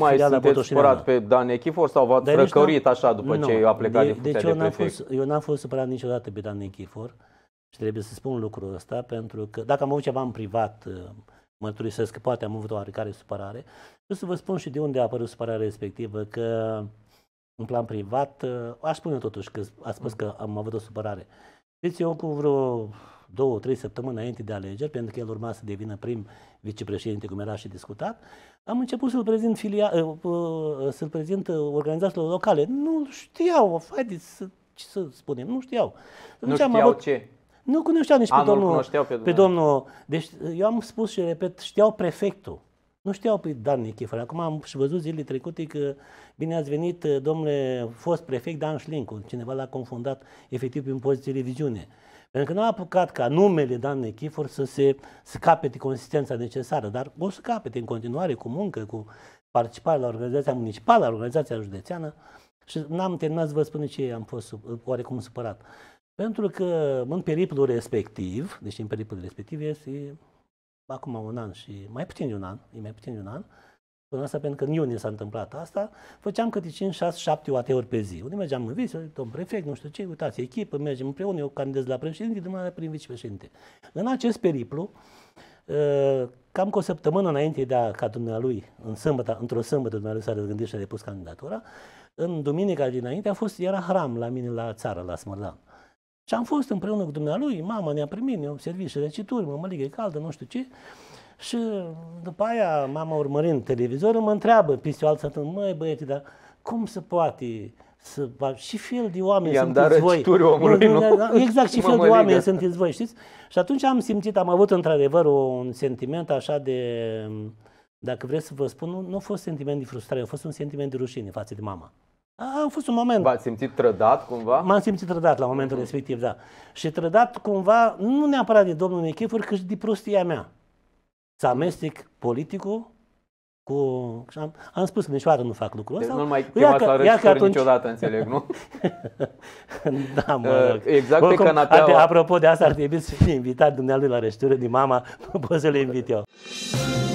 mai sunteți supărat pe Dan Echifor sau v-ați Dar răcărit așa după nu. ce a plecat de, de funcția deci eu de n-am prefect? Fost, eu n-am fost supărat niciodată pe Dan Echifor și trebuie să spun lucrul ăsta pentru că dacă am avut ceva în privat, uh, mărturisesc că poate am avut o oarecare supărare. Eu să vă spun și de unde a apărut supărarea respectivă, că în plan privat, uh, aș spune totuși că a spus că am avut o supărare. Știți, eu cu vreo două, trei săptămâni înainte de alegeri, pentru că el urma să devină prim vicepreședinte, cum era și discutat, am început să-l prezint, filia, uh, uh, uh, să-l prezint organizațiilor locale. Nu știau, haideți să, ce să spunem, nu știau. Nu știau avut... ce? Nu cunoșteau nici A, pe, domnul, pe, pe domnul. Deci eu am spus și repet, știau prefectul. Nu știau pe păi, Dan Nichifor. Acum am și văzut zilele trecute că bine ați venit, domnule, fost prefect Dan Șlincu. Cineva l-a confundat efectiv prin poziție televiziune. Încă nu a apucat ca numele doamnei Chifor să se să capete consistența necesară, dar o să capete în continuare cu muncă, cu participare la organizația municipală, la organizația județeană și n-am terminat să vă spun ce am fost oarecum supărat. Pentru că în periplul respectiv, deci în periplul respectiv este acum un an și mai puțin de un an, e mai puțin de un an, uh, Până asta, pentru că în iunie s-a întâmplat asta, făceam câte 5, 6, 7 oate ori pe zi. Unde mergeam în vis, domn prefect, nu știu ce, uitați, echipă, mergem împreună, eu candidez la președinte, dumneavoastră prin vicepreședinte. În acest periplu, eh, cam cu o săptămână înainte de a, ca dumnealui, în sâmbătă, într-o sâmbătă dumnealui s-a răzgândit și a depus candidatura, în duminica dinainte a fost, era hram la mine la țară, la Smârlan. Și am fost împreună cu dumnealui, mama ne-a primit, ne-a servit și recituri, mămăligă e caldă, nu știu ce. Și după aia, mama urmărind televizorul, mă întreabă peste o altă dată, măi băieți, dar cum se poate să... Și fel de oameni I-am sunteți dat voi. omului, nu? Da, da, exact, și fel de oameni sunteți voi, știți? Și atunci am simțit, am avut într-adevăr un sentiment așa de... Dacă vreți să vă spun, nu, nu a fost sentiment de frustrare, a fost un sentiment de rușine față de mama. A fost un moment. V-ați simțit trădat cumva? M-am simțit trădat la momentul uh-huh. respectiv, da. Și trădat cumva, nu neapărat de domnul Nichifor, cât și de prostia mea. Să amestec politicul cu... Am, am spus că niciodată nu fac lucrul deci ăsta. Deci nu mai chemați la răcitori atunci... niciodată, înțeleg, nu? da, mă uh, rog. Exact Oricum, pe canapeaua... apropo de asta, ar trebui să fie invitat dumnealui la răcitură din mama, nu pot să le invit eu.